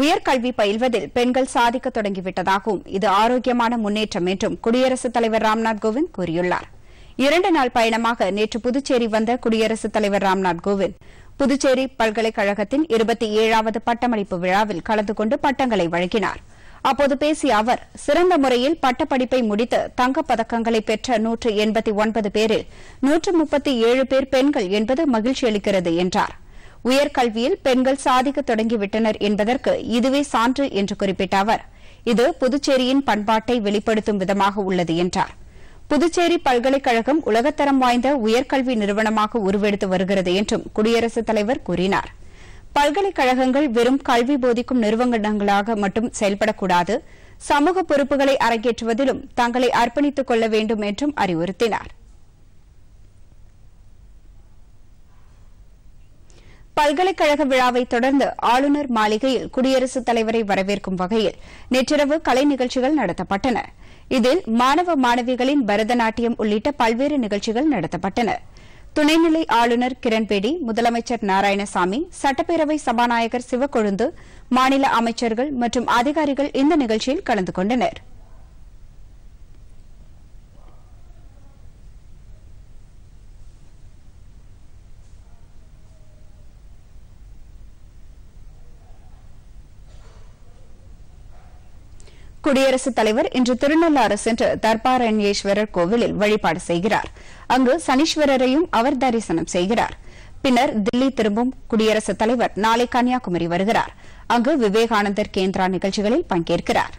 உயர்கல்வி பயில்வதில் பெண்கள் சாதிக்க தொடங்கிவிட்டதாகவும் இது ஆரோக்கியமான முன்னேற்றம் என்றும் குடியரசுத் தலைவர் ராம்நாத் கோவிந்த் கூறியுள்ளார் இரண்டு நாள் பயணமாக நேற்று புதுச்சேரி வந்த குடியரசுத் தலைவர் ராம்நாத் கோவிந்த் புதுச்சேரி பல்கலைக்கழகத்தின் இருபத்தி ஏழாவது பட்டமளிப்பு விழாவில் கலந்து கொண்டு பட்டங்களை வழங்கினார் அப்போது பேசிய அவர் சிறந்த முறையில் பட்டப்படிப்பை முடித்து தங்கப் பதக்கங்களை பெற்ற நூற்று எண்பத்தி ஒன்பது பேரில் நூற்று முப்பத்தி ஏழு பேர் பெண்கள் என்பது மகிழ்ச்சி அளிக்கிறது என்றாா் உயர்கல்வியில் பெண்கள் சாதிக்க தொடங்கிவிட்டனர் என்பதற்கு இதுவே சான்று என்று குறிப்பிட்ட அவர் இது புதுச்சேரியின் பண்பாட்டை வெளிப்படுத்தும் விதமாக உள்ளது என்றார் புதுச்சேரி பல்கலைக்கழகம் உலகத்தரம் வாய்ந்த உயர்கல்வி நிறுவனமாக உருவெடுத்து வருகிறது என்றும் குடியரசுத் தலைவர் கூறினார் பல்கலைக்கழகங்கள் வெறும் கல்வி போதிக்கும் நிறுவனங்களாக மட்டும் செயல்படக்கூடாது சமூக பொறுப்புகளை அரங்கேற்றுவதிலும் தங்களை அர்ப்பணித்துக் கொள்ள வேண்டும் என்றும் அறிவுறுத்தினாா் பல்கலைக்கழக விழாவை தொடர்ந்து ஆளுநர் மாளிகையில் குடியரசுத் தலைவரை வரவேற்கும் வகையில் நேற்றிரவு கலை நிகழ்ச்சிகள் நடத்தப்பட்டன இதில் மாணவ மாணவிகளின் பரதநாட்டியம் உள்ளிட்ட பல்வேறு நிகழ்ச்சிகள் நடத்தப்பட்டன துணைநிலை ஆளுநர் கிரண்பேடி முதலமைச்சர் நாராயணசாமி சட்டப்பேரவை சபாநாயகர் சிவக்கொழுந்து மாநில அமைச்சர்கள் மற்றும் அதிகாரிகள் இந்த நிகழ்ச்சியில் கலந்து கொண்டனா் குடியரசுத் தலைவர் இன்று திருநள்ளாறு சென்று தர்பாரண்யேஸ்வரர் கோவிலில் வழிபாடு செய்கிறார் அங்கு சனீஸ்வரரையும் அவர் தரிசனம் செய்கிறார் பின்னர் தில்லி திரும்பும் குடியரசுத் தலைவர் நாளை கன்னியாகுமரி வருகிறார் அங்கு விவேகானந்தர் கேந்திரா நிகழ்ச்சிகளில் பங்கேற்கிறாா்